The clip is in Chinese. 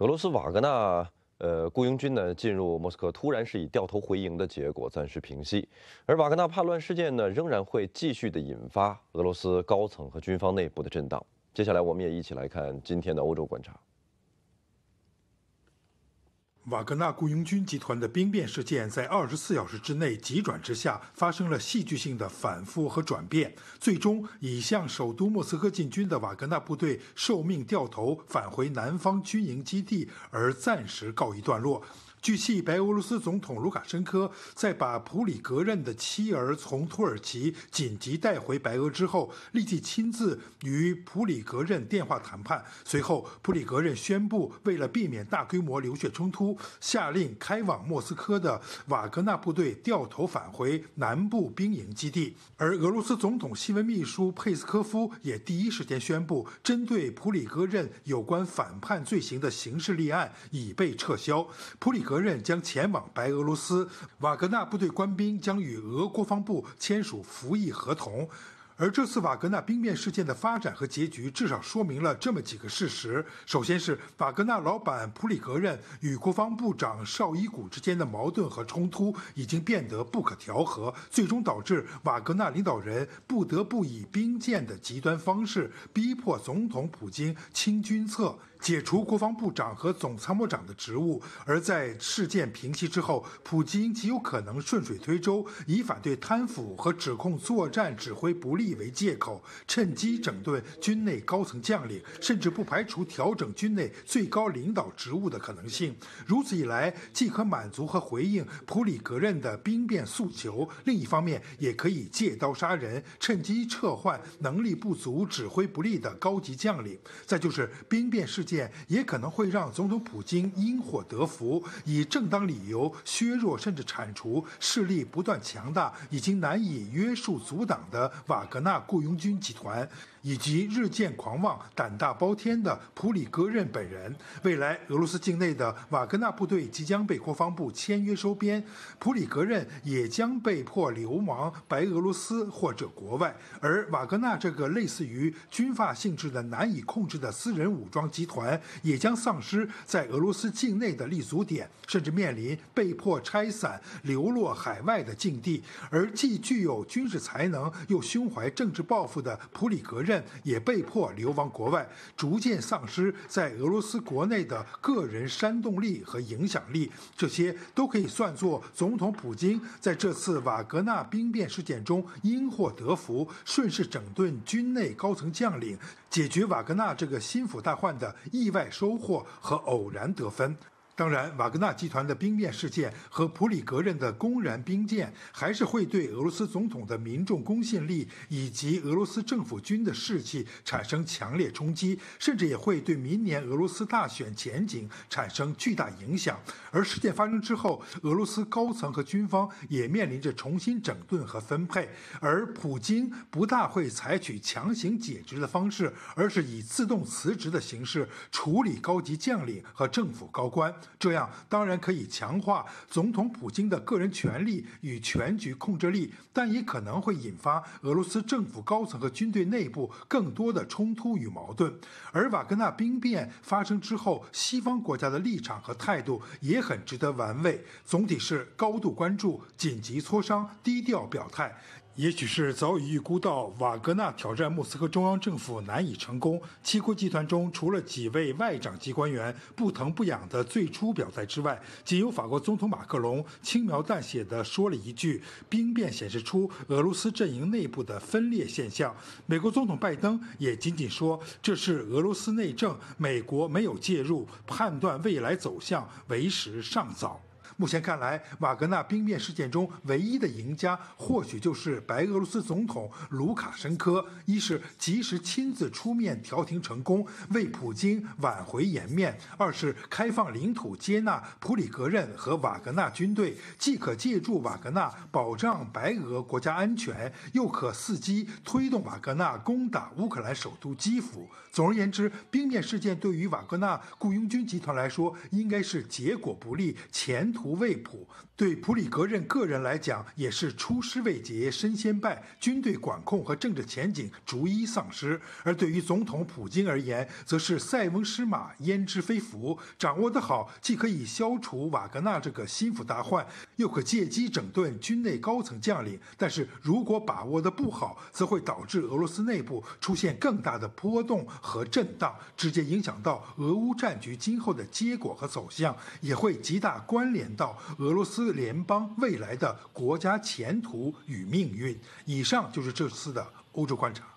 俄罗斯瓦格纳呃雇佣军呢进入莫斯科，突然是以掉头回营的结果暂时平息，而瓦格纳叛乱事件呢仍然会继续的引发俄罗斯高层和军方内部的震荡。接下来我们也一起来看今天的欧洲观察。瓦格纳雇佣军集团的兵变事件在二十四小时之内急转直下，发生了戏剧性的反复和转变，最终已向首都莫斯科进军的瓦格纳部队受命掉头返回南方军营基地而暂时告一段落。据悉，白俄罗斯总统卢卡申科在把普里戈任的妻儿从土耳其紧急带回白俄之后，立即亲自与普里戈任电话谈判。随后，普里戈任宣布，为了避免大规模流血冲突，下令开往莫斯科的瓦格纳部队掉头返回南部兵营基地。而俄罗斯总统新闻秘书佩斯科夫也第一时间宣布，针对普里戈任有关反叛罪行的刑事立案已被撤销。普里戈。格任将前往白俄罗斯，瓦格纳部队官兵将与俄国防部签署服役合同。而这次瓦格纳兵变事件的发展和结局，至少说明了这么几个事实：首先是瓦格纳老板普里格任与国防部长绍伊古之间的矛盾和冲突已经变得不可调和，最终导致瓦格纳领导人不得不以兵谏的极端方式逼迫总统普京清军策。解除国防部长和总参谋长的职务，而在事件平息之后，普京极有可能顺水推舟，以反对贪腐和指控作战指挥不力为借口，趁机整顿军内高层将领，甚至不排除调整军内最高领导职务的可能性。如此一来，既可满足和回应普里格任的兵变诉求，另一方面也可以借刀杀人，趁机撤换能力不足、指挥不力的高级将领。再就是兵变事。也可能会让总统普京因祸得福，以正当理由削弱甚至铲除势力不断强大、已经难以约束阻挡的瓦格纳雇佣军集团。以及日渐狂妄、胆大包天的普里戈任本人，未来俄罗斯境内的瓦格纳部队即将被国防部签约收编，普里戈任也将被迫流亡白俄罗斯或者国外，而瓦格纳这个类似于军阀性质的难以控制的私人武装集团，也将丧失在俄罗斯境内的立足点，甚至面临被迫拆散、流落海外的境地。而既具有军事才能又胸怀政治抱负的普里戈任。也被迫流亡国外，逐渐丧失在俄罗斯国内的个人煽动力和影响力。这些都可以算作总统普京在这次瓦格纳兵变事件中因祸得福，顺势整顿军内高层将领，解决瓦格纳这个心腹大患的意外收获和偶然得分。当然，瓦格纳集团的兵变事件和普里格任的公然兵谏，还是会对俄罗斯总统的民众公信力以及俄罗斯政府军的士气产生强烈冲击，甚至也会对明年俄罗斯大选前景产生巨大影响。而事件发生之后，俄罗斯高层和军方也面临着重新整顿和分配。而普京不大会采取强行解职的方式，而是以自动辞职的形式处理高级将领和政府高官。这样当然可以强化总统普京的个人权力与全局控制力，但也可能会引发俄罗斯政府高层和军队内部更多的冲突与矛盾。而瓦格纳兵变发生之后，西方国家的立场和态度也很值得玩味，总体是高度关注、紧急磋商、低调表态。也许是早已预估到瓦格纳挑战莫斯科中央政府难以成功，七国集团中除了几位外长级官员不疼不痒的最初表态之外，仅有法国总统马克龙轻描淡写地说了一句：“兵变显示出俄罗斯阵营内部的分裂现象。”美国总统拜登也仅仅说：“这是俄罗斯内政，美国没有介入，判断未来走向为时尚早。”目前看来，瓦格纳兵变事件中唯一的赢家，或许就是白俄罗斯总统卢卡申科。一是及时亲自出面调停成功，为普京挽回颜面；二是开放领土接纳普里格任和瓦格纳军队，既可借助瓦格纳保障白俄国家安全，又可伺机推动瓦格纳攻打乌克兰首都基辅。总而言之，兵变事件对于瓦格纳雇佣军集团来说，应该是结果不利，前途。不未普对普里格任个人来讲也是出师未捷身先败，军队管控和政治前景逐一丧失；而对于总统普京而言，则是塞翁失马焉知非福。掌握得好，既可以消除瓦格纳这个心腹大患，又可借机整顿军内高层将领；但是如果把握的不好，则会导致俄罗斯内部出现更大的波动和震荡，直接影响到俄乌战局今后的结果和走向，也会极大关联。到俄罗斯联邦未来的国家前途与命运。以上就是这次的欧洲观察。